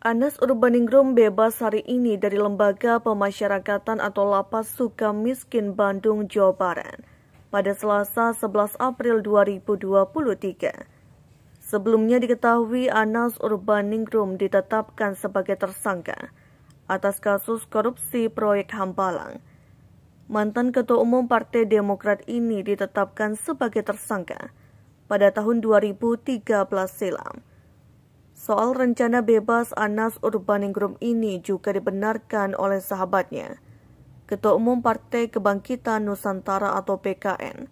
Anas Urbaningrum bebas hari ini dari Lembaga Pemasyarakatan atau Lapas Suka Miskin Bandung, Jawa Barat pada Selasa 11 April 2023. Sebelumnya diketahui Anas Urbaningrum ditetapkan sebagai tersangka atas kasus korupsi proyek Hambalang. Mantan Ketua Umum Partai Demokrat ini ditetapkan sebagai tersangka pada tahun 2013 silam. Soal rencana bebas Anas Urbaningrum ini juga dibenarkan oleh sahabatnya, Ketua Umum Partai Kebangkitan Nusantara atau PKN,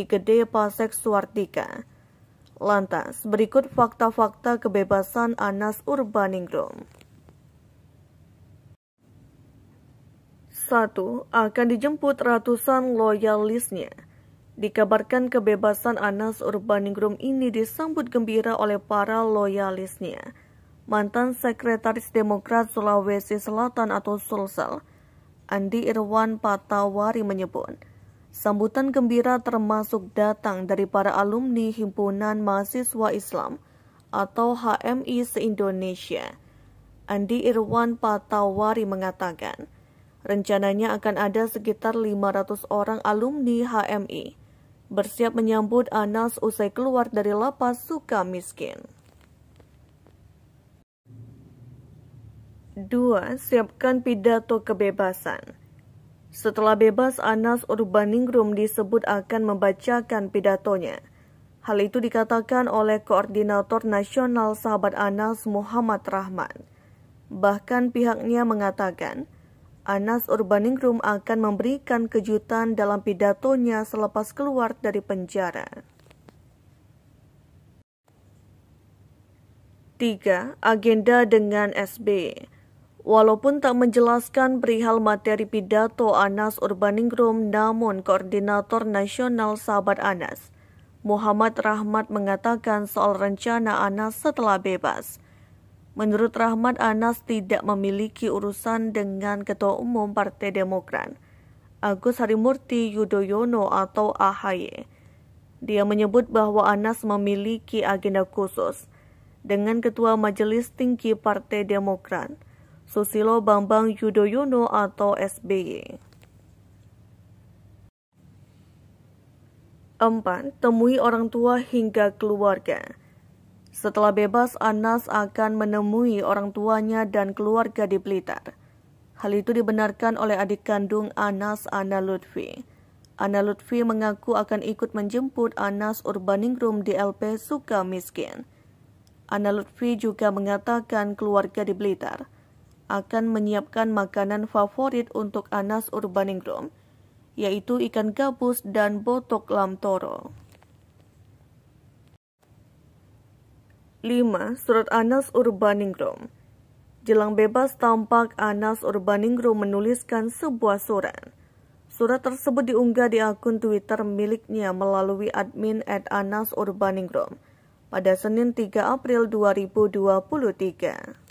Igede Pasek Suartika. Lantas, berikut fakta-fakta kebebasan Anas Urbaningrum. 1. Akan dijemput ratusan loyalisnya. Dikabarkan kebebasan Anas Urbaningrum ini disambut gembira oleh para loyalisnya. Mantan Sekretaris Demokrat Sulawesi Selatan atau Sulsel, Andi Irwan Patawari menyebut, sambutan gembira termasuk datang dari para alumni Himpunan Mahasiswa Islam atau HMI se-Indonesia. Andi Irwan Patawari mengatakan, rencananya akan ada sekitar 500 orang alumni HMI bersiap menyambut Anas usai keluar dari lapas suka miskin. 2. Siapkan pidato kebebasan Setelah bebas, Anas Urbaningrum disebut akan membacakan pidatonya. Hal itu dikatakan oleh Koordinator Nasional Sahabat Anas Muhammad Rahman. Bahkan pihaknya mengatakan, Anas Urbaningrum akan memberikan kejutan dalam pidatonya selepas keluar dari penjara. 3. Agenda dengan SB Walaupun tak menjelaskan perihal materi pidato Anas Urbaningrum, namun Koordinator Nasional Sahabat Anas, Muhammad Rahmat mengatakan soal rencana Anas setelah bebas – Menurut Rahmat, Anas tidak memiliki urusan dengan Ketua Umum Partai Demokrat, Agus Harimurti Yudhoyono atau AHY. Dia menyebut bahwa Anas memiliki agenda khusus dengan Ketua Majelis Tinggi Partai Demokrat, Susilo Bambang Yudhoyono atau SBY. 4. Temui orang tua hingga keluarga. Setelah bebas, Anas akan menemui orang tuanya dan keluarga di Blitar. Hal itu dibenarkan oleh adik kandung Anas, Ana Lutfi. Ana Lutfi mengaku akan ikut menjemput Anas Urbaningrum di LP Suka Miskin. Ana Lutfi juga mengatakan keluarga di Blitar akan menyiapkan makanan favorit untuk Anas Urbaningrum, yaitu ikan gabus dan botok lamtoro. 5. Surat Anas Urbaningrum Jelang bebas tampak Anas Urbaningrum menuliskan sebuah surat. Surat tersebut diunggah di akun Twitter miliknya melalui admin at Anas Urbaningrum pada Senin 3 April 2023.